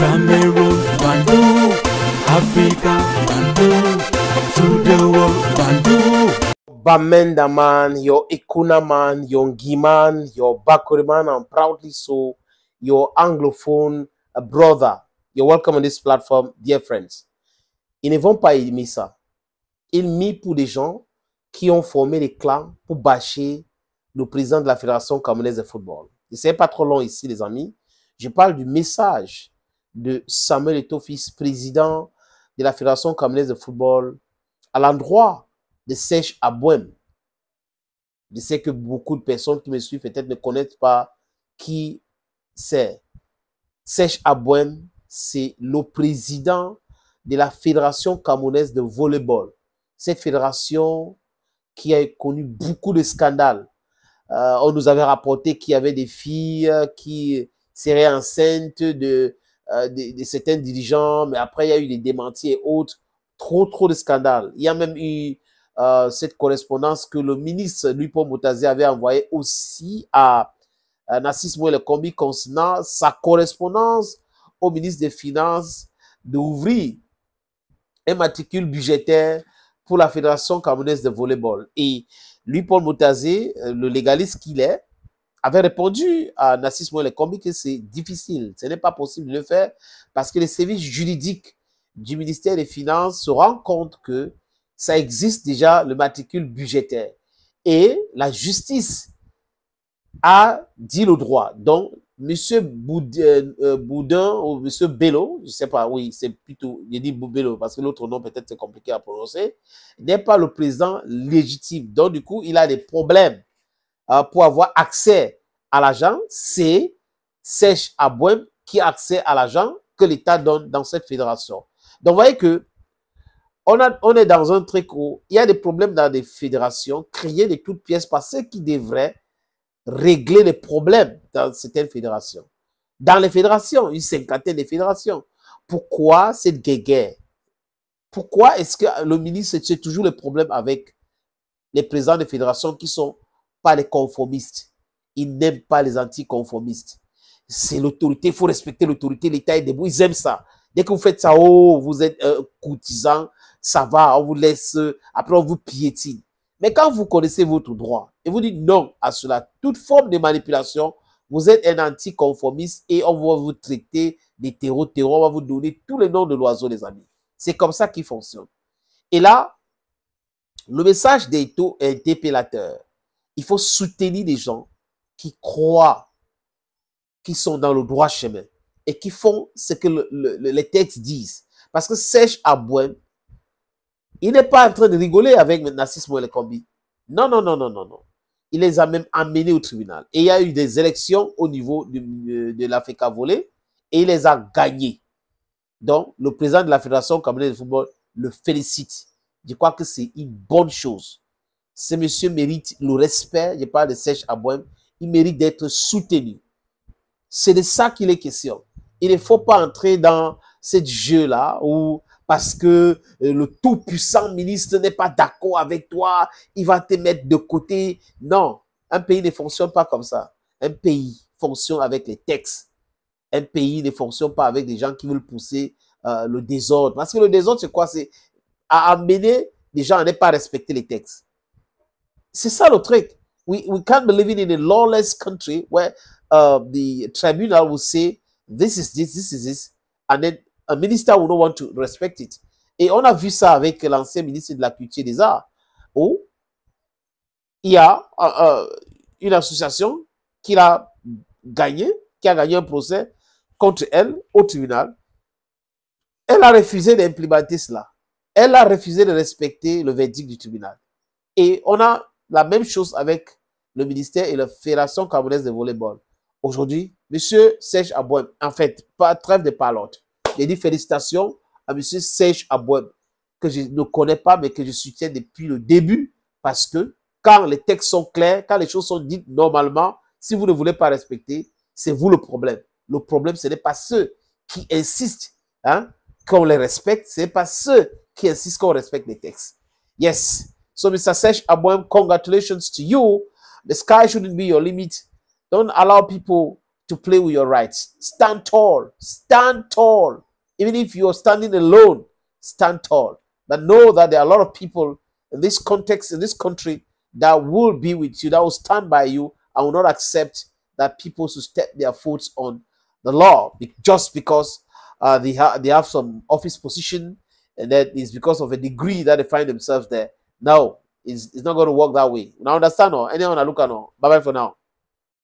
Cameroon, Bantu, Africa, Bantu, to the world, Bantu. Bamenda man, your ekuna man, your Giman, your Bakuri man, and proudly so, your Anglophone brother. You're welcome on this platform, dear friends. Ils ne vont pas aimer ça. Ils mis pour des gens qui ont formé les clans pour bâcher le président de la Fédération camerounaise de football. Et c'est pas trop long ici, les amis. Je parle du message de Samuel Eto'o fils, président de la Fédération camerounaise de football, à l'endroit de Sèche Bohème. Je sais que beaucoup de personnes qui me suivent peut-être ne connaissent pas qui c'est. Sèche Bohème, c'est le président de la Fédération camerounaise de volleyball. Cette fédération qui a connu beaucoup de scandales. Euh, on nous avait rapporté qu'il y avait des filles euh, qui seraient enceintes de euh, de, certains dirigeants, mais après, il y a eu des démentis et autres. Trop, trop de scandales. Il y a même eu euh, cette correspondance que le ministre Louis-Paul Moutazé avait envoyée aussi à, Nassis Nassis kombi concernant sa correspondance au ministre des Finances d'ouvrir un matricule budgétaire pour la Fédération camerounaise de volleyball. Et lui, Paul Moutazé, euh, le légaliste qu'il est, avait répondu à Nassis Moël Kombi que c'est difficile, ce n'est pas possible de le faire parce que les services juridiques du ministère des Finances se rendent compte que ça existe déjà le matricule budgétaire. Et la justice a dit le droit. Donc, Monsieur euh, euh, Boudin, ou Monsieur Bello, je sais pas, oui, c'est plutôt, il dit Bello parce que l'autre nom peut-être c'est compliqué à prononcer, n'est pas le président légitime. Donc, du coup, il a des problèmes euh, pour avoir accès à l'agent, c'est Sèche Abouem qui a accès à l'agent que l'État donne dans cette fédération. Donc, vous voyez que on, est dans un tricot. il y a des problèmes dans des fédérations créées de toutes pièces par ceux qui devraient régler les problèmes dans certaines fédérations. Dans les fédérations, une cinquantaine de fédérations. Pourquoi cette guéguerre Pourquoi est-ce que le ministre, c'est toujours le problème avec les présidents des fédérations qui sont pas les conformistes. Ils n'aiment pas les anticonformistes. C'est l'autorité, il faut respecter l'autorité, l'État est debout, ils aiment ça. Dès que vous faites ça, oh, vous êtes un courtisan, ça va, on vous laisse, après on vous piétine. Mais quand vous connaissez votre droit et vous dites non à cela, toute forme de manipulation, vous êtes un anticonformiste et on va vous traiter d'hétéro-terror, on va vous donner tous les noms de l'oiseau, les amis. C'est comme ça qu'il fonctionne. Et là, le message d'Eto est interpellateur. Il faut soutenir les gens qui croient, qui sont dans le droit chemin et qui font ce que les textes disent. Parce que Sèche Abouin, il n'est pas en train de rigoler avec les les Non, non, non, non, non, non. Il les a même amenés au tribunal. Et il y a eu des élections au niveau euh, de, de la voler volée et il les a gagnés. Donc, le président de la Fédération camerounaise de football le félicite. Je crois que c'est une bonne chose. Ce monsieur mérite le respect. Je parle de Serge Abouem. Il mérite d'être soutenu. C'est de ça qu'il est question. Il ne faut pas entrer dans ce jeu-là où parce que euh, le tout-puissant ministre n'est pas d'accord avec toi, il va te mettre de côté. Non, un pays ne fonctionne pas comme ça. Un pays fonctionne avec les textes. Un pays ne fonctionne pas avec des gens qui veulent pousser euh, le désordre. Parce que le désordre, c'est quoi C'est à amener les gens à ne pas respecter les textes. C'est ça le truc. We, we can't be living in a lawless country where uh, the tribunal will say this is this, this is this, and then a minister will not want to respect it. Et on a vu ça avec l'ancien ministre de la Culture et des Arts, où il y a euh, euh, une association qui a gagné, qui a gagné un procès contre elle au tribunal. Elle a refusé d'implémenter cela. Elle a refusé de respecter le verdict du tribunal. Et on a la même chose avec le ministère et la Fédération camerounaise de volleyball. Aujourd'hui, Monsieur Serge Abouem, en fait, pas trêve de parlotte. J'ai dit félicitations à Monsieur Serge Abouem, que je ne connais pas, mais que je soutiens depuis le début, parce que quand les textes sont clairs, quand les choses sont dites normalement, si vous ne voulez pas respecter, c'est vous le problème. Le problème, ce n'est pas ceux qui insistent hein, qu'on les respecte, ce n'est pas ceux qui insistent qu'on respecte les textes. Yes, So, Mr. Sesh Aboem, congratulations to you. The sky shouldn't be your limit. Don't allow people to play with your rights. Stand tall. Stand tall. Even if you're standing alone, stand tall. But know that there are a lot of people in this context, in this country, that will be with you, that will stand by you, and will not accept that people should step their foot on the law just because uh, they, ha they have some office position and that is because of a degree that they find themselves there. No, it's, it's not going to work that way. Now understand or anyone to look at no. Bye bye for now.